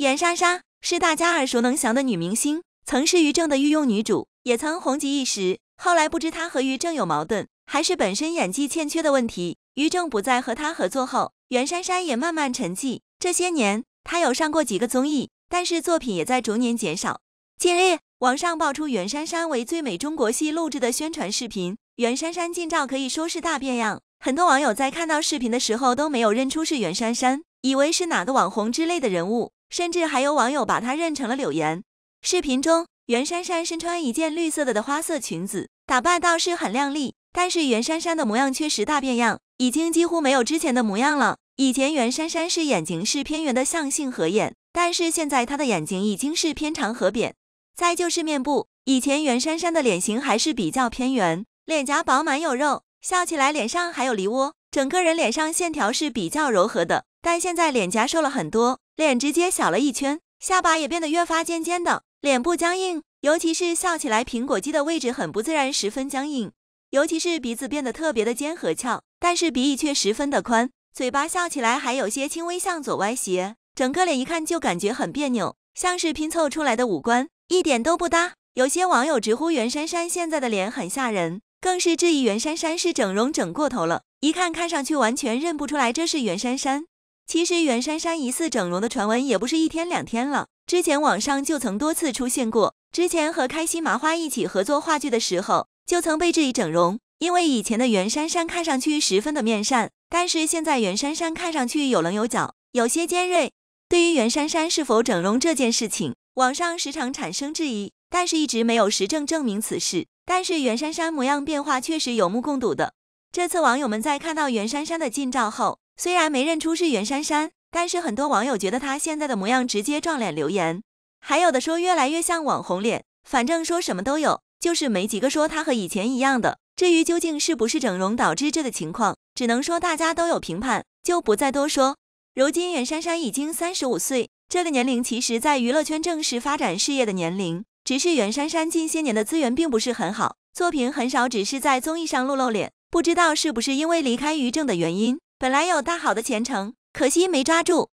袁姗姗是大家耳熟能详的女明星，曾是于正的御用女主，也曾红极一时。后来不知她和于正有矛盾，还是本身演技欠缺的问题，于正不再和她合作后，袁姗姗也慢慢沉寂。这些年，她有上过几个综艺，但是作品也在逐年减少。近日，网上爆出袁姗姗为《最美中国戏》录制的宣传视频，袁姗姗近照可以说是大变样，很多网友在看到视频的时候都没有认出是袁姗姗，以为是哪个网红之类的人物。甚至还有网友把她认成了柳岩。视频中，袁姗姗身穿一件绿色的的花色裙子，打扮倒是很靓丽。但是袁姗姗的模样确实大变样，已经几乎没有之前的模样了。以前袁姗姗是眼睛是偏圆的象性合眼，但是现在她的眼睛已经是偏长和扁。再就是面部，以前袁姗姗的脸型还是比较偏圆，脸颊饱满有肉，笑起来脸上还有梨窝，整个人脸上线条是比较柔和的。但现在脸颊瘦了很多，脸直接小了一圈，下巴也变得越发尖尖的，脸部僵硬，尤其是笑起来苹果肌的位置很不自然，十分僵硬。尤其是鼻子变得特别的尖和翘，但是鼻翼却十分的宽，嘴巴笑起来还有些轻微向左歪斜，整个脸一看就感觉很别扭，像是拼凑出来的五官，一点都不搭。有些网友直呼袁姗姗现在的脸很吓人，更是质疑袁姗姗是整容整过头了，一看看上去完全认不出来这是袁姗姗。其实袁姗姗疑似整容的传闻也不是一天两天了，之前网上就曾多次出现过。之前和开心麻花一起合作话剧的时候，就曾被质疑整容，因为以前的袁姗姗看上去十分的面善，但是现在袁姗姗看上去有棱有角，有些尖锐。对于袁姗姗是否整容这件事情，网上时常产生质疑，但是一直没有实证证明此事。但是袁姗姗模样变化确实有目共睹的。这次网友们在看到袁姗姗的近照后。虽然没认出是袁姗姗，但是很多网友觉得她现在的模样直接撞脸留言，还有的说越来越像网红脸，反正说什么都有，就是没几个说她和以前一样的。至于究竟是不是整容导致这的情况，只能说大家都有评判，就不再多说。如今袁姗姗已经三十五岁，这个年龄其实在娱乐圈正是发展事业的年龄，只是袁姗姗近些年的资源并不是很好，作品很少，只是在综艺上露露脸。不知道是不是因为离开于正的原因。本来有大好的前程，可惜没抓住。